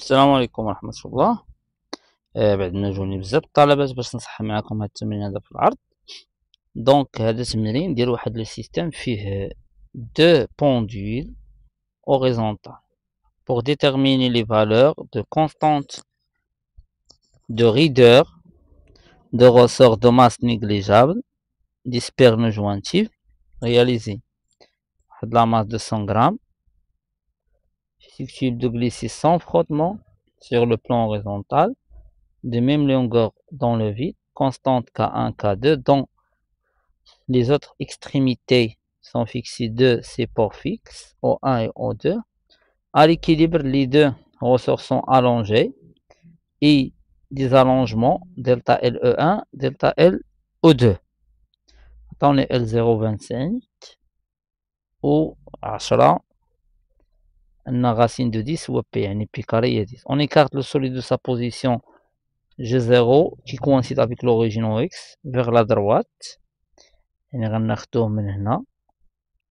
السلام عليكم ورحمة الله آه بعد ما جوني بزاف الطلبات باش نصحح معكم هاد التمرين هذا في العرض دونك هذا تمرين ديال واحد لو سيستيم فيه دو بوندول اوريزونتال pour déterminer les valeurs de constantes de rigueur de ressort de masse négligeable des spermes réalisé réalisés. La masse de 100 grammes susceptible de glisser sans frottement sur le plan horizontal, de même longueur dans le vide, constante K1, K2, dont les autres extrémités sont fixées de ces ports fixes, O1 et O2. À l'équilibre, les deux ressorts sont allongés et des allongements delta LE1, delta o 2 Dans les L025 ou 10 on a racine de 10 ou p, yani pi carré est 10. On écarte le solide de sa position G0 qui coïncide avec l'origine x vers la droite. يعني غناخدوه من هنا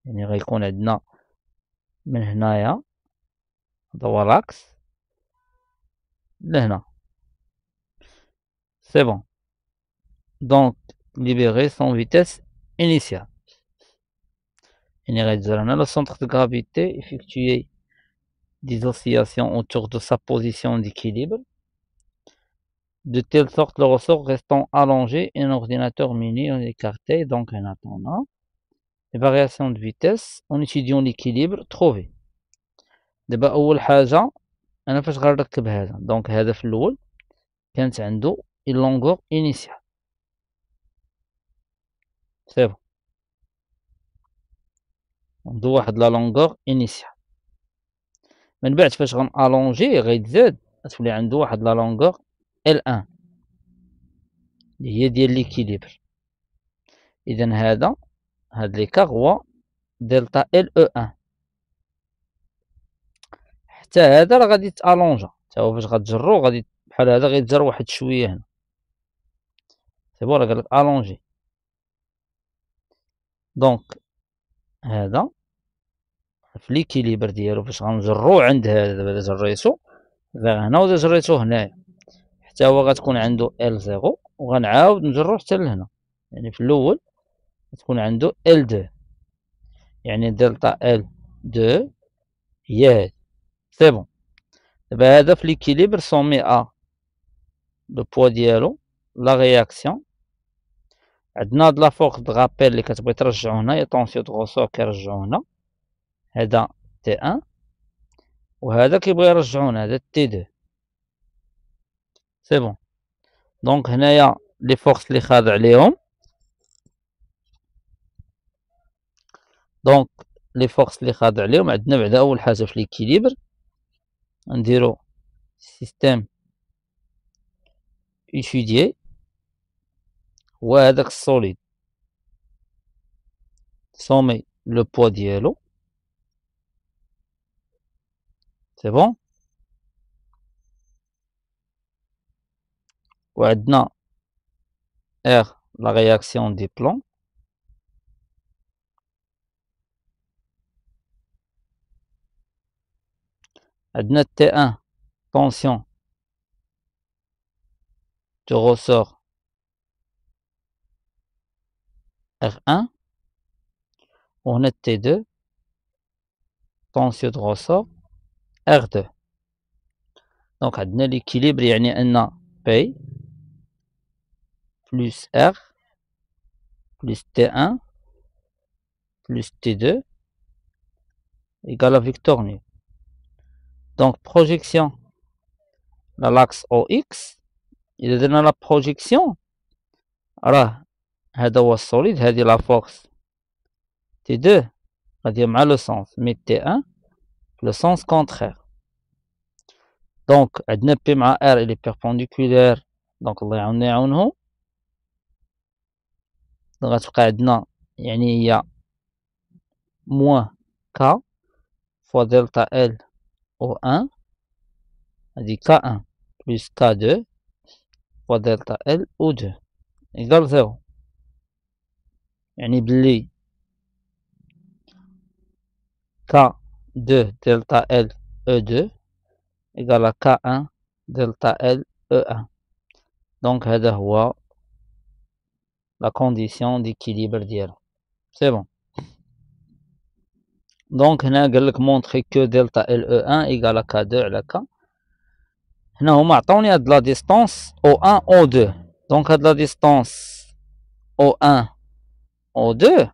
يعني غيكون عندنا من هنايا de عكس لهنا c'est bon donc libéré son vitesse initiale. Il y a le centre de gravité effectué des oscillations autour de sa position d'équilibre, de telle sorte le ressort restant allongé un ordinateur mini en écarté, donc un attendant les variations de vitesse en étudiant l'équilibre trouvé. Donc, donc حاجه longueur فاش غنركب bon on doit do il longueur initiale initiale. من بعد فاش غنالونجي غيتزاد غتولي عنده واحد لا لونغور ال ان اللي هي ديال ليكيليبر اذا هذا هاد ليكار هو دلتا ال او ان حتى هذا راه غادي تالونجا حتى هو فاش غتجرو غادي بحال هذا غيتجر واحد شويه هنا سي بون راه قالك الونجي دونك هذا في ليكيليبر ديالو باش غنجرو عند هذا دابا جريتو هنا و جريتو هنايا حتى هو غتكون عنده ال زيرو وغنعاود نجرو حتى لهنا يعني في الاول تكون عنده ال دو يعني دلتا ال دو هي هادي سي بون دابا هذا في ليكيليبر سومي ا لو بوا ديالو لا رياكسيون عندنا هاد لا دغابيل لي كتبغي ترجعو هنايا طونسيو دغوسور كيرجعو هنا هذا تي ان وهذا كيبغي يرجعون هذا تي دو سي بون دونك هنايا لي فورس لي خاض عليهم دونك لي فورس لي خاض عليهم عندنا بعدا اول حاجه في ليكيليبر نديرو سيستيم ايتيديي هو هذاك السوليد سومي لو بوا ديالو c'est bon وعندنا R la réaction des plans Adna T1 tension de ressort R1 on a T2 tension de ressort R2 Donc عندنا l'équilibre يعني n P plus R plus T1 plus T2 égale à vecteur nu. Donc projection dans l'axe OX, il est dans la projection. Alors, هذا solide, السوليد de la force T2 غادي مع le sens, mais T1 le sens contraire. Donc, عندنا P مع R, il est perpendiculaire. Donc, on الله يعاوننا يعاونهم. Donc, غتبقى عندنا يعني هي moins K fois delta L O1. هذه K1 plus K2 fois delta L O2 égale 0. يعني بلي K2 delta L E2 égale à K1 delta L E1 donc هذا la condition d'équilibre ديالو c'est bon donc هنا قال montrer que delta L E1 égale à K2 على K هنا هما distance هاد O1 O2 دونك de la distance O1 O2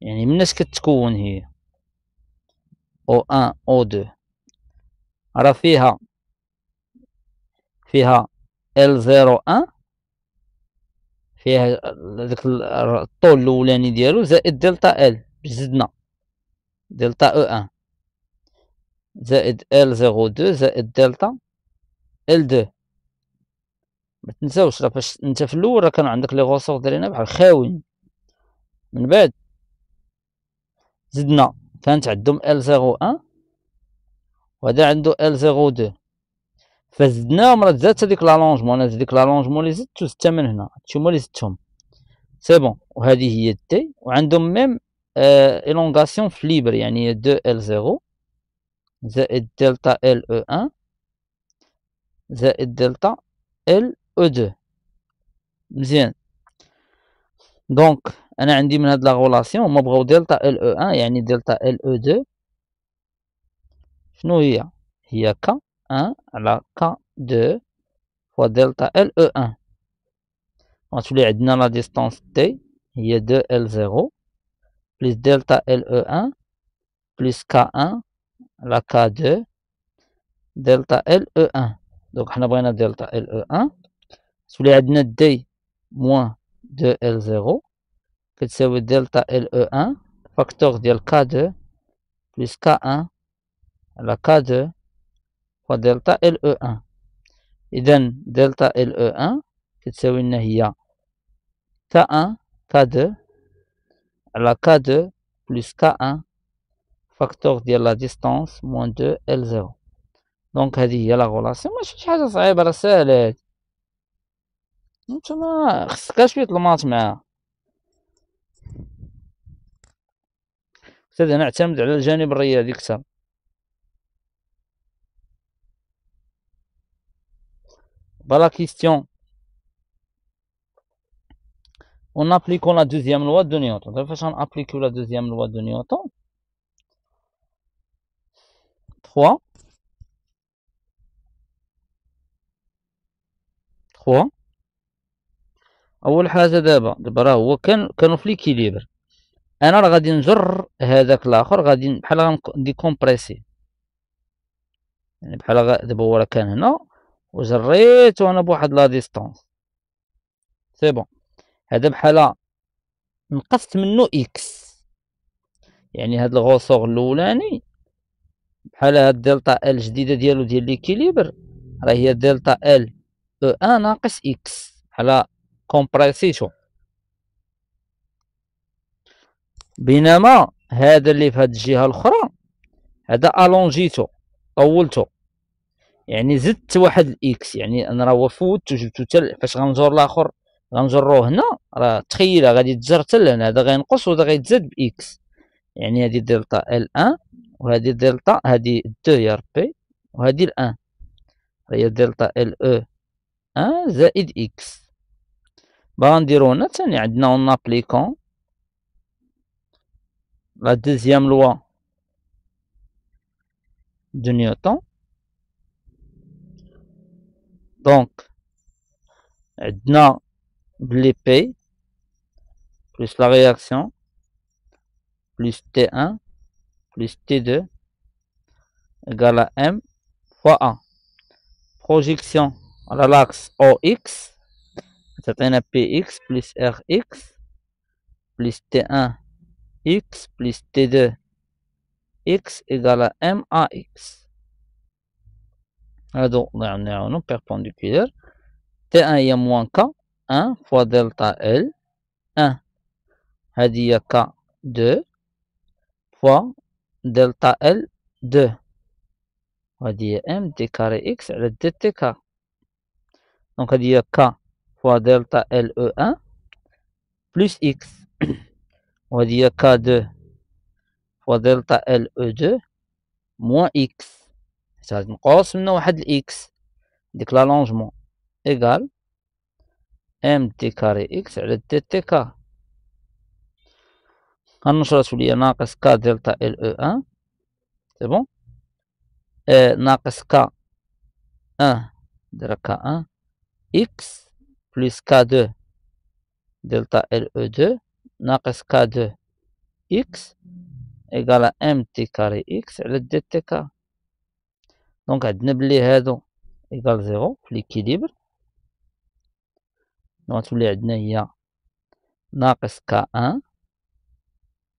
يعني مناش كتكون هي O1 O2 راه فيها فيها زيرو 01 أه؟ فيها داك الطول الاولاني ديالو زائد دلتا ال زدنا دلتا e، او أه. 1 زائد ال 02 زائد دلتا ال 2 ما تنساوش راه فاش انت في الاول راه كانوا عندك لي غوسور درينا بحال خاويين من بعد زدنا كانت عندهم ال أه؟ 01 وهذا عنده ال دو فزدناهم راه زادت هذيك لالونجمون انا هذيك لالونجمون اللي زدتو زدتها من هنا هادشي هما اللي زدتهم سي بون وهذه هي دي وعندهم ميم آه الونغاسيون في ليبر يعني دو ال زيرو زائد دلتا ال او ان زائد دلتا ال او دو مزيان دونك انا عندي من هاد لاغولاسيون هما بغاو دلتا ال او ان يعني دلتا ال او دو Nous a K1 à hein, la K2 fois delta LE1. Ensuite, nous la distance D, qui est 2L0 plus delta LE1 plus K1 la K2 delta LE1. Donc, on a le delta LE1. Ensuite, a avons D moins 2L0 qui est le delta LE1 facteur de K2 plus K1 la K2 fois delta LE1. Donc, delta LE1, qui est une K1, K2, la K2 plus K1, facteur de la distance, moins 2 L0. Donc, il y a la relation. Moi, je suis très à sais pas. Je suis très bien à la salle. هذا نعتمد على de الرياضي اكثر dans la question, en appliquant la deuxième loi de Newton, de façon applique la deuxième loi de Newton, 3, 3, اول حاجه دابا دابا راه هو كان كانوا في ليكيليبر انا راه غادي نجر هذاك الاخر غادي بحال غندي كومبريسي يعني بحال دابا هو راه كان هنا وجريت وانا بواحد لا ديستونس سي بون هذا بحال نقصت منه اكس يعني هاد الغوصور الاولاني بحال هاد دلتا ال الجديده ديالو ديال ليكيليبر راه هي دلتا ال او ان ناقص اكس بحال كومبريسيتو بينما هذا اللي في هاد الجهه الاخرى هذا الونجيتو طولته يعني زدت واحد الاكس يعني انا راه وفوت وجبتو حتى فاش غنزور الاخر غنزورو هنا راه تخيل غادي تزر حتى لهنا هذا غينقص وهذا غيتزاد باكس يعني هذه دلتا ال1 وهذه دلتا هذه 2 يا ربي وهذه ال1 هي دلتا ال او آه، 1 زائد اكس باغا نديرو هنا ثاني عندنا اون ابليكون لا دوزيام لوا دو نيوتن Donc, euh, dans l'épée, plus la réaction, plus T1, plus T2, égale à M fois A. Projection à l'axe OX, c'est un PX plus RX, plus T1, X, plus T2, X égale à MAX. On a un nom perpendiculaire. T1 est moins k. 1 fois delta L. 1. On va dire k2 fois delta L. 2. On va dire m, t dtk. x Donc on va dire k fois delta L.E1 plus x. On va dire k2 fois delta L.E2 moins x. تنقص منه واحد الاكس ديك لا لونجمون ايكال ام تي كاري اكس على دي تي كا غنشرها تولي ناقص كا دلتا ال او ان سي بون اه ناقص كا ان دير كا ان اكس بلس كا دو دلتا ال او دو ناقص كا دو اكس ايكال ام تي كاري اكس على دي تي كا دونك عندنا بلي هادو ايكال زيرو في ليكيليبر تولي عندنا هي ناقص كا ان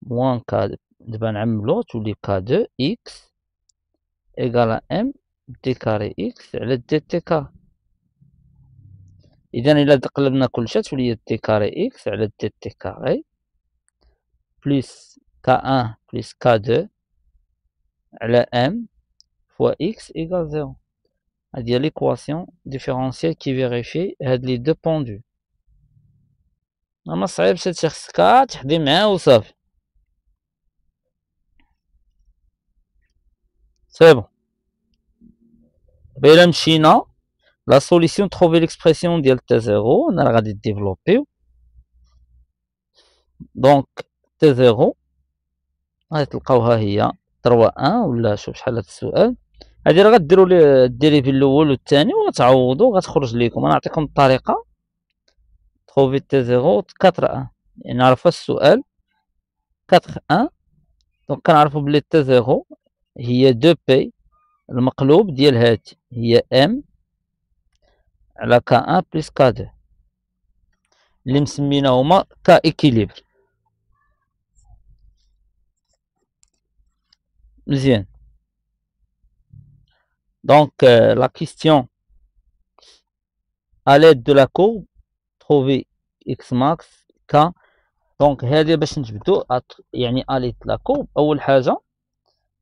موان كا دابا نعملو تولي كا دو اكس ايكال ام دي كاري اكس على دي تي كا اذا الا تقلبنا كلشي تولي دي كاري اكس على دي تي كاري بلس كا ان بلس كا دو على ام x égale 0. C'est-à-dire l'équation différentielle qui vérifie les deux pendus. mains C'est bon. China, la solution trouver l'expression t 0, on a développer. Donc, T0, on va trouver 3, 1, ou la je vais vous faire هادي راه غديروا ليه ديريه في الاول والثاني وغتعوضوا غتخرج ليكم انا نعطيكم الطريقه تروفي تي زيرو كاتر ان يعني عرفوا السؤال كاتر ان دونك كنعرفو بلي تي زيرو هي دو بي المقلوب ديال هادي هي ام على كا ان بلس كا دو اللي مسمينا هما كا ايكيليبر مزيان Donc, euh, la question, à l'aide de la courbe, trouver x max, k. Donc, il y a de la courbe, ou le haja,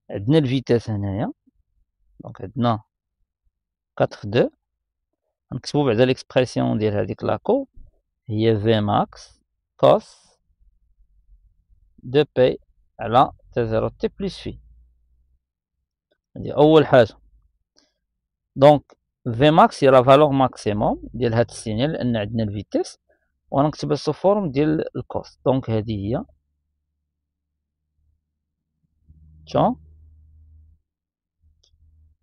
il y vitesse, donc il 4, 2. Donc, si vous l'expression, on de la courbe, il y a v max, cos, 2p, Alors, t0, t plus phi. On dit, ou le haja. دونك في ماكس هي لا فالور ماكسيموم ديال هاد السينيال لان عندنا الفيتيس ونكتبها سو فورم ديال الكوست دونك هادي هي شون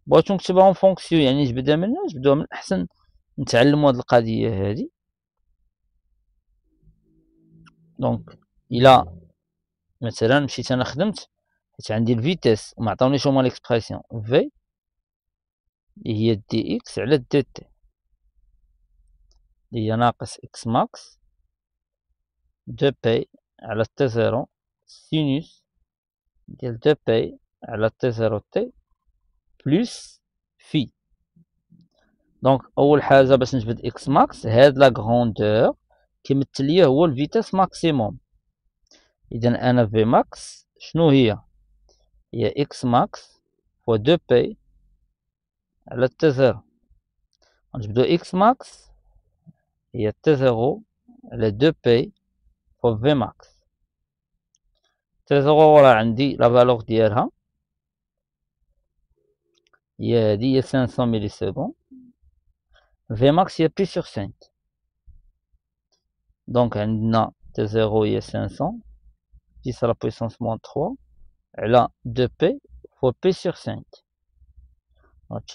بغيتو نكتبها اون فونكسيون يعني جبدها منها جبدوها من الاحسن نتعلمو هاد القضيه هادي دونك الى مثلا مشيت انا خدمت حيت عندي الفيتيس وما عطاونيش هما ليكسبرسيون في هي دي إكس على دي تي هي ناقص إكس ماكس دو بي على تي زيرو سينوس ديال دو بي على تي زيرو تي بلس في دونك أول حاجة باش نجبد إكس ماكس هاد لا غروندور كيمثل ليا هو الفيتاس ماكسيموم إذا أنا في ماكس شنو هي هي إكس ماكس فوا دو بي La T0. Je veux X max. Il T0. et 2P. Il faut V max. T0, voilà, on dit la valeur d'IRA. Il y a 500 millisecondes. V max, il y a P sur 5. Donc, on T0, il y a 500. 10 à la puissance moins 3. et là, 2P. fois P sur 5.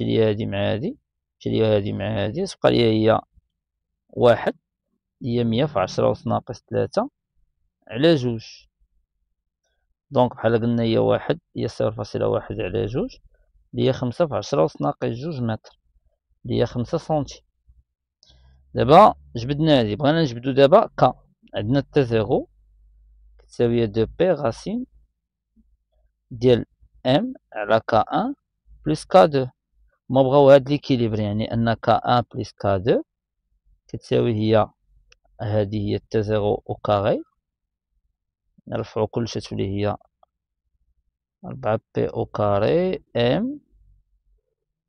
ليا هادي مع هادي ليا هادي مع هادي تبقى ليا هي واحد هي مية في عشرة ناقص تلاتة على جوج دونك بحال قلنا هي واحد هي صفر فاصلة واحد على جوج هي خمسة في عشرة ناقص جوج متر هي خمسة سنتي دابا جبدنا هادي بغينا نجبدو دابا ك عندنا تا زيرو كتساوي دو بي غاسين ديال ام على كا ان بلس كا دو ما بغاو هاد ليكيليبر يعني ان ك ان بليس ك دو كتساوي هي هادي هي ت زيرو او كاري نرفعو كلشي تولي هي ربعة بي او كاري ام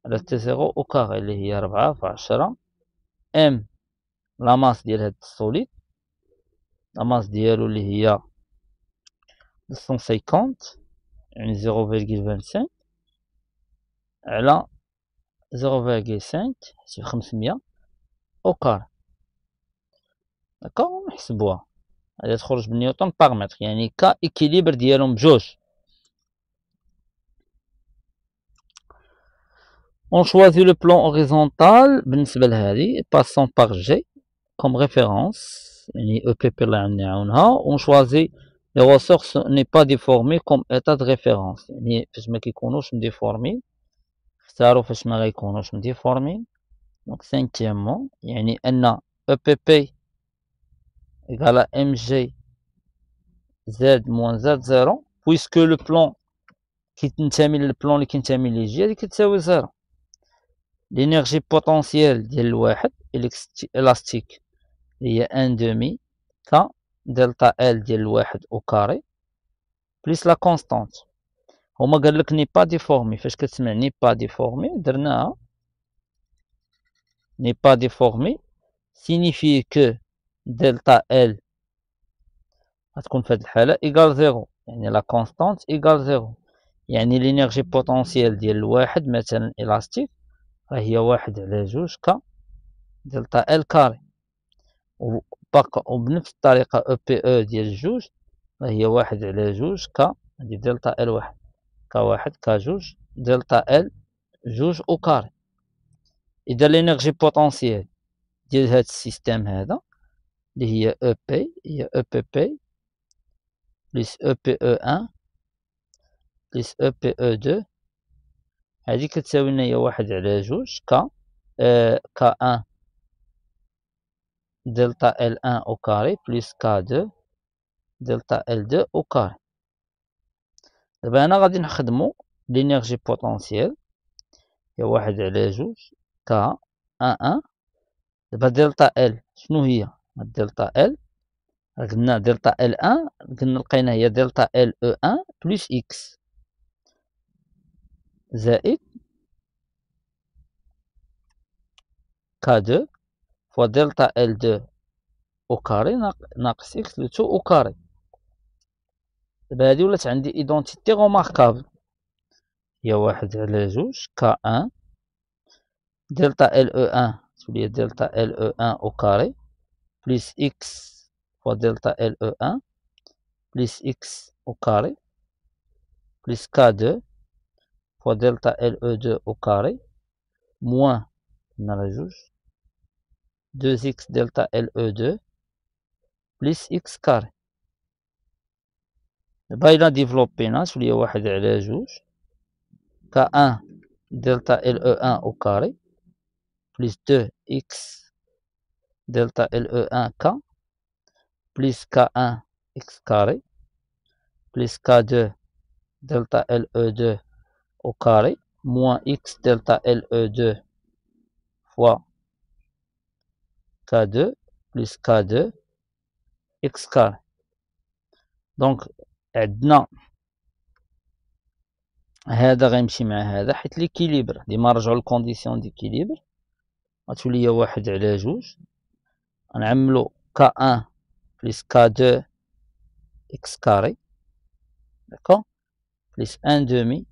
على ت زيرو او كاري اللي هي ربعة في عشرة ام لا ماس ديال هاد الصوليد لا ماس ديالو اللي هي دو سون سيكونت يعني زيرو فيرغيل فانسانك على 0,5 sur 500 au quart. D'accord On se Elle est Newton par mètre. Il y a un cas équilibre On choisit le plan horizontal, passant par G comme référence. E On choisit les ressources n'est pas déformées comme état de référence. Je me déformé c'est à dire qu'il n'y a pas d'icône, donc cinquièmement il y a EPP égale à MG Z moins Z 0 puisque le plan qui termine le plan qui termine le G est 0 l'énergie potentielle de l'élastique est 1,5 K delta L de l'élastique au carré plus la constante هما قال لك ني با ديفورمي فاش كتسمع ني با ديفورمي درناها ني با ديفورمي سينيفي كو دلتا ال غتكون في هذه الحاله ايكال زيرو يعني لا كونستانت ايكال زيرو يعني لينيرجي بوتونسيال ديال الواحد مثلا الاستيك راه هي واحد على جوج ك دلتا ال كاري و وباق وبنفس الطريقه او بي او ديال جوج راه هي واحد على جوج ك هذه دلتا ال واحد واحد كا جوج دلتا ال جوج او كاري اذا لينيرجي بوتونسييل ديال هاد السيستيم هذا اللي هي او e بي هي او بي بي بلس او بي او 1 بلس او بي او 2 هادي كتساوي لنا هي واحد على جوج ك ك 1 دلتا ال 1 او كاري بلس ك 2 دلتا ال 2 او كاري دابا هنا غادي نخدمو لينيرجي بوتونسييل هي واحد على جوج كا ان ان دابا دلتا ال شنو هي دلتا ال قلنا دلتا ال ان قلنا لقينا هي دلتا ال او ان بلس اكس زايد ك دو فوا دلتا ال دو أو كاري ناقص إكس لتو أو كاري a une identité remarquable. Il y a le juge, K1, delta LE1, delta LE1 au carré, plus X fois delta LE1, plus X au carré, plus K2 fois delta LE2 au carré, moins, on le juge, 2X delta LE2, plus X carré a développé, non, soulié au K1 delta le 1 au carré, plus 2 x delta le 1 k, plus K1 x carré, plus K2 delta le 2 au carré, moins x delta le 2 fois K2 plus K2 x carré. Donc, عندنا هذا غيمشي مع هذا حيت ليكيليبر ديما نرجعو للكونديسيون ديكيليبر غتولي واحد على جوج غنعملو ك ان بليس ك دو اكس كاري داكو بليس ان دومي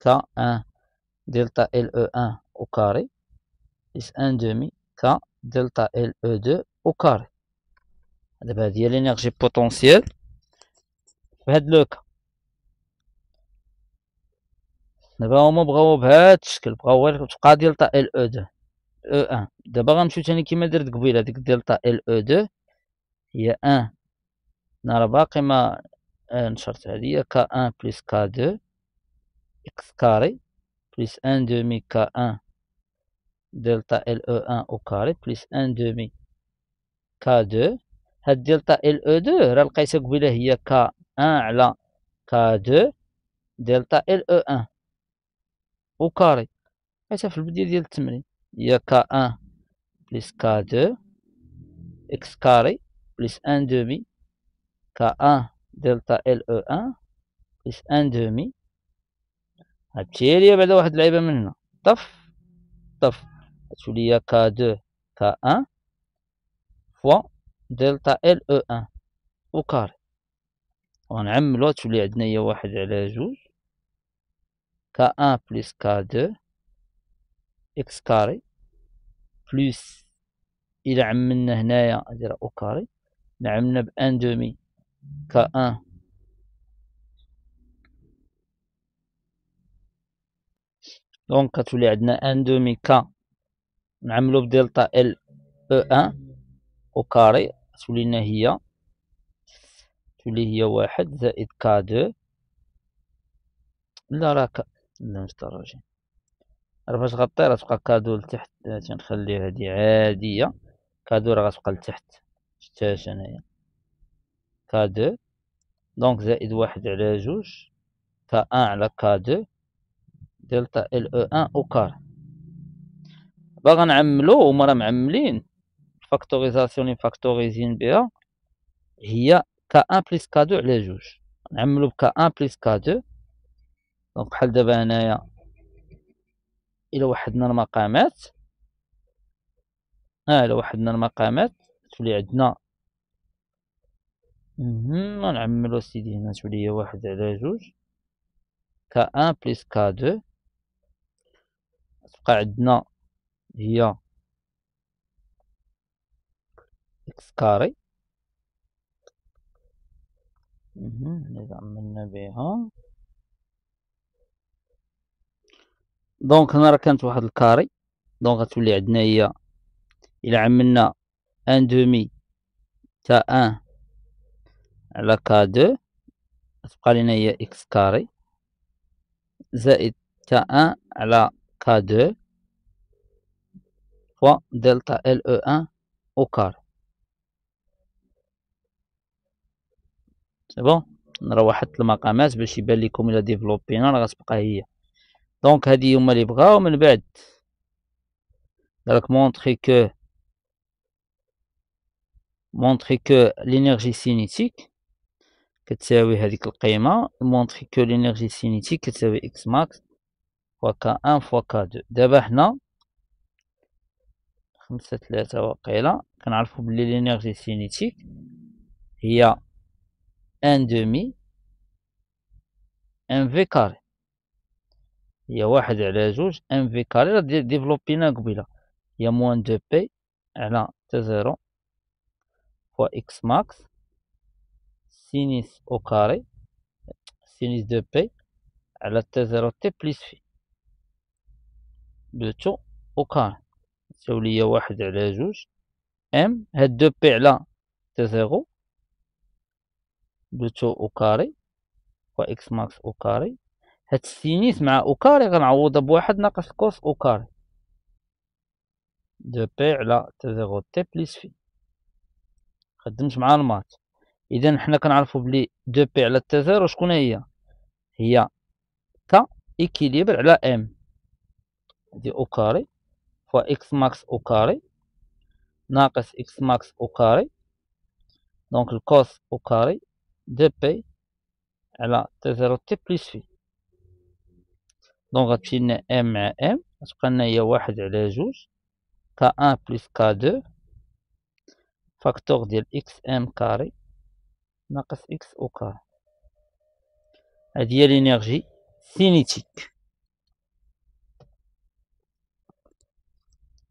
ك ان دلتا ال او ان او كاري بليس ان دومي ك دلتا ال او دو او كاري دابا هادي هي لينيرجي بوتونسيال بهاد لوكا دابا هما بغاو بهاد الشكل بغاو غير تبقى ديال ال او دو او ان دابا غنمشيو تاني كيما درت قبيله ديك ديال ال او دو هي ان انا راه باقي ما نشرت هادي كا ان بلس كا دو اكس كاري بلس ان دومي كا ان دلتا ال او ان او كاري بلس ان دومي كا دو هاد دلتا ال او دو راه لقيتها قبيله هي كا 1 على K2 دلتا ال او 1 وكاري حيت في البداية ديال التمرين هي ك 1 بلس ك 2 إكس كاري بلس 1 دومي ك 1 دلتا ال او 1 بلس 1 دومي هادشي ليا بعدا واحد اللعيبة من هنا طف طف تولي هي ك 2 ك 1 فوا دلتا ال او 1 وكاري ونعملو تولي عندنا هي واحد على جوج كا ان بلس كا دو اكس كاري بلس الى عملنا هنايا ندير او كاري نعملنا بان دومي كا ان دونك كتولي عندنا ان دومي كا نعملو بدلتا ال e او ان او كاري تولي لنا هي تولي هي واحد زائد كا دو لا راه لا مش درجين راه فاش غطي راه تبقى كادو لتحت تنخلي هادي عادية كادو راه غتبقى لتحت شتاش انايا كادو دونك زائد واحد على جوج كا ان على كادو دلتا ال e او ان او كار باغا نعملو هما راه معملين فاكتوريزاسيون لي فاكتوريزين بها هي كا ان بليس كا دو على جوج نعملو بكا ان بليس كا دو دونك بحال دابا هنايا الى وحدنا المقامات ها آه الى وحدنا المقامات تولي عندنا نعملو سيدي هنا تولي واحد على جوج كا ان بليس كا دو تبقى عندنا هي اكس كاري اللي عملنا بها دونك هنا راه كانت واحد الكاري دونك غتولي عندنا هي الى عملنا ان دومي تا ان على كا دو تبقى لينا هي اكس كاري زائد تا ان على كا دو فوا دلتا ال او ان او كار بون حتى المقامات باش يبان لكم الا ديفلوبينا راه غتبقى هي دونك هادي هما اللي بغاو من بعد دالك مونطري كو مونطري كو لينيرجي سينيتيك كتساوي هذيك القيمه مونطري كو لينيرجي سينيتيك كتساوي اكس ماكس فوا كا ان فوا كا دو دابا حنا خمسة 3 وقيلة كنعرفو بلي لينيرجي سينيتيك هي ان دومي ان في كاري هي واحد على جوج ان في كاري راه ديفلوبينا قبيله هي موان دو بي على تا زيرو فوا اكس ماكس سينيس او كاري سينيس دو بي على تا زيرو تي بليس في دو تو او كاري تساوي ليا واحد على جوج ام هاد دو بي على تا زيرو بلوتو او كاري اكس ماكس او كاري هاد السينيس مع او كاري غنعوضها بواحد ناقص كوس او كاري دو بي على تي زيرو تي بليس في خدمت مع المات اذا حنا كنعرفو بلي دو بي على تي زيرو شكون هي هي تا ايكيليبر على ام دي او كاري فوا اكس ماكس او كاري ناقص اكس ماكس او كاري دونك الكوس او كاري دو بي على تي زيرو تي بليس في دونك غتمشي لنا ام مع ام غتبقى لنا هي واحد على جوج كا ان بليس كا دو فاكتور ديال اكس ام كاري ناقص اكس او كاري هادي هي لينيرجي سينيتيك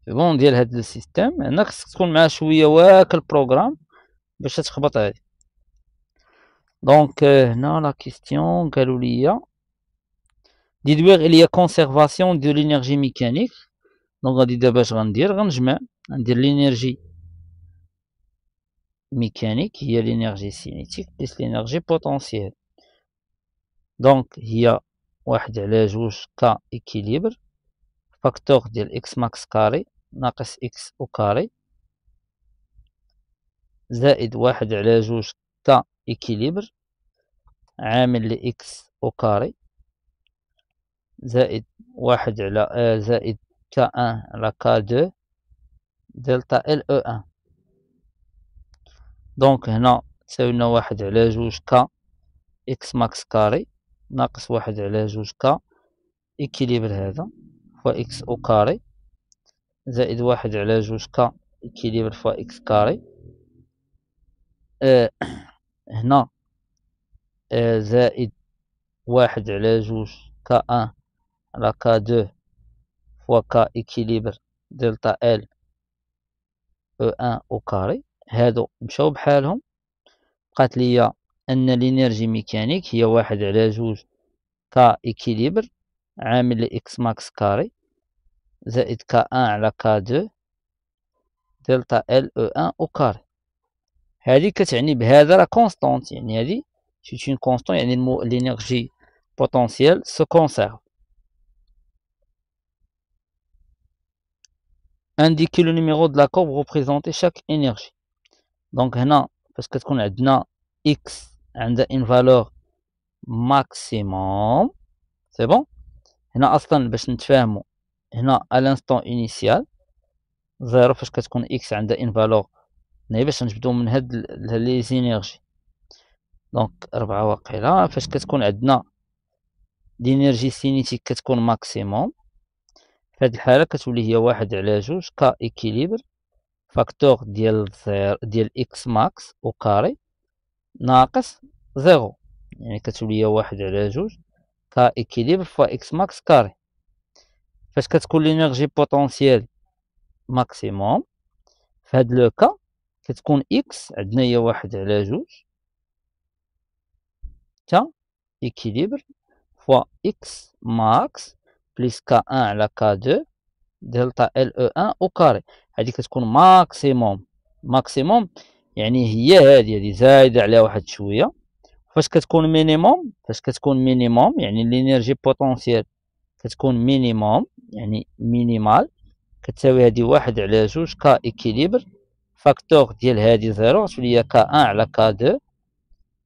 بون ديال هاد سيستيم هنا خصك تكون معاه شويه واكل بروغرام باش تخبط هادي Donc, euh, la question, Galoulia. Déduire, il y a conservation de l'énergie mécanique. Donc, on dit d'abord, je vais dire, je l'énergie mécanique, il y a l'énergie cinétique, plus l'énergie potentielle. Donc, il y a واحد على جوج x إكيليبر فاكتور ديال إكس ماكس كاري x au carré كاري زائد واحد على جوج كا إكيليبر عامل لإكس أو كاري زائد واحد على زائد كا أن على كا دو دلتا ال أو أن دونك هنا تساوي لنا واحد على جوج كا إكس ماكس كاري ناقص واحد على جوج كا إكيليبر هذا فوا إكس أو كاري زائد واحد على جوج كا إكيليبر فوا إكس كاري أه هنا آه، زائد واحد على جوج كا ان على كا دو فوا كا اكيليبر دلتا ال او ان او كاري هادو مشاو بحالهم بقات ليا ان الانرجي ميكانيك هي واحد على جوج كا اكيليبر عامل اكس ماكس كاري زائد كا ان على كا دو دلتا ال او ان او كاري هذه كتعني بهذا راه كونستانت يعني هذه سي اون كونستان يعني لينيرجي بوتونسييل سو كونسيرف انديكي لو نيميرو دو لا كوب ريبريزونتي شاك انرجي دونك هنا فاش كتكون عندنا اكس عندها ان فالور ماكسيموم سي بون هنا اصلا باش نتفاهمو هنا ا الانستون انيسيال زيرو فاش كتكون اكس عندها ان فالور إيه، باش نجبدو من هاد لي سينيرجي دونك ربعة واقيلا فاش كتكون عندنا لينيرجي سينيتيك كتكون ماكسيموم في هاد الحالة كتولي هي واحد على جوج كا اكيليبر فاكتور ديال زير ديال اكس ماكس او كاري ناقص زيرو يعني كتولي هي واحد على جوج كا اكيليبر فوا اكس ماكس كاري فاش كتكون لينيرجي بوتونسيال ماكسيموم في هاد لو كا كتكون اكس عندنا هي واحد على جوج تا اكيليبر فوا اكس ماكس بليس كا ان على كا دو دلتا ال او e ان او كاري هادي كتكون ماكسيموم ماكسيموم يعني هي هادي هادي زايده عليها واحد شويه فاش كتكون مينيموم فاش كتكون مينيموم يعني لينيرجي بوتونسيال كتكون مينيموم يعني مينيمال كتساوي هادي واحد على جوج كا اكيليبر فاكتور ديال هادي زيرو غتولي كا ان على كا دو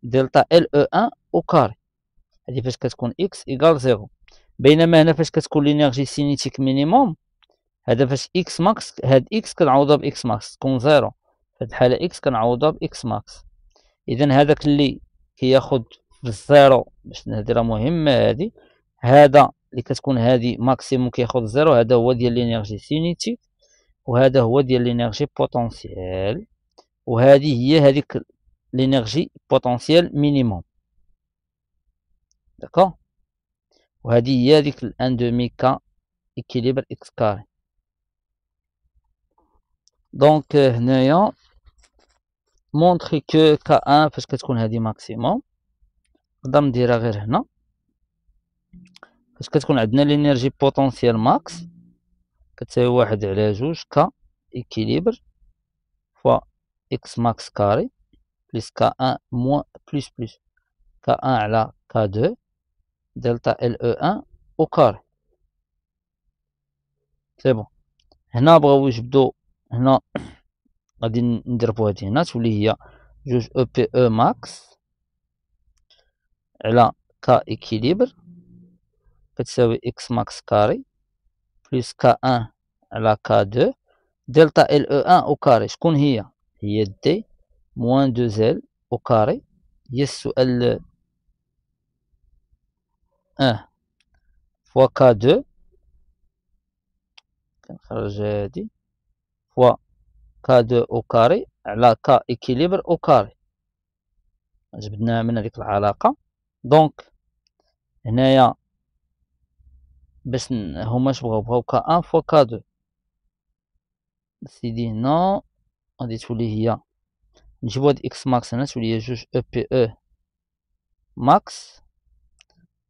دلتا ال او ان او كاري هادي فاش كتكون اكس ايكال زيرو بينما هنا فاش كتكون لينيرجي سينيتيك مينيموم هذا فاش اكس ماكس هاد اكس كنعوضها باكس ماكس تكون زيرو في الحاله اكس كنعوضها باكس ماكس اذا هذاك اللي كياخد بالزيرو باش راه مهمه هادي هذا اللي كتكون هادي ماكسيموم كياخد زيرو هذا هو ديال لينيرجي سينيتيك وهذا هو ديال لينيرجي بوتونسييل وهذه هي هذيك لينيرجي بوتونسييل مينيموم داكوغ وهذه هي هذيك الان دومي كا ايكيليبر اكس كاري دونك هنايا مونتري كو كا ان فاش كتكون هذه ماكسيموم نقدر نديرها غير هنا فاش كتكون عندنا لينيرجي بوتونسييل ماكس كتساوي واحد على جوج ك إكيليبر فوا إكس ماكس كاري بليس كا أن موان بليس بليس كا أن على كا دو دلتا ال او أن أو كاري سي بون هنا بغاو يجبدو هنا غادي نضربو هادي هنا تولي هي جوج او بي او ماكس على كا إكيليبر كتساوي إكس ماكس كاري بليس كا أن على ك دو دلتا ال او ان او كاري شكون هي هي دي موان دو زيل او كاري هي السؤال ان فوا ك دو كنخرج هادي فوا ك دو او كاري على ك ايكيليبر او كاري جبدناها من هذيك العلاقه دونك هنايا باش هما شبغاو بغاو بغاو كا ان فوا كا دو سيدي هنا غادي تولي هي نجيبو هاد اكس ماكس هنا تولي هي جوج او بي او ماكس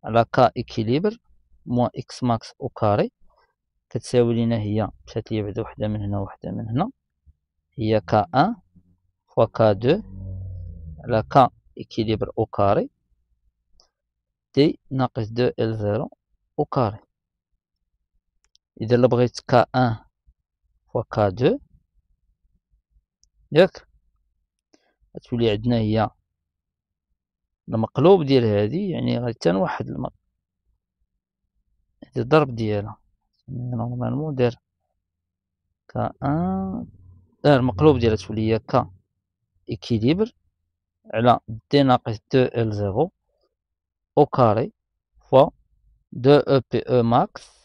على كا اكيليبر موان اكس ماكس او كاري كتساوي لينا هي مشات ليا بعدا وحده من هنا وحده من هنا هي كا ان فوا كا دو على كا اكيليبر او كاري تي ناقص دو ال زيرو او كاري اذا لبغيت كا ان فوا كا دو ياك غتولي عندنا هي المقلوب ديال هادي يعني غيتان واحد المق هادي الضرب ديالها نورمالمون دير كا ان المقلوب ديالها تولي هي كا اكيليبر على دي ناقص دو ال زيرو او كاري فوا دو او بي او ماكس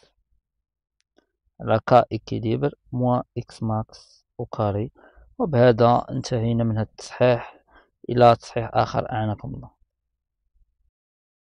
كا إكيليبر موا إكس ماكس وكاري وبهذا انتهينا من هذا التصحيح إلى تصحيح آخر أعانكم الله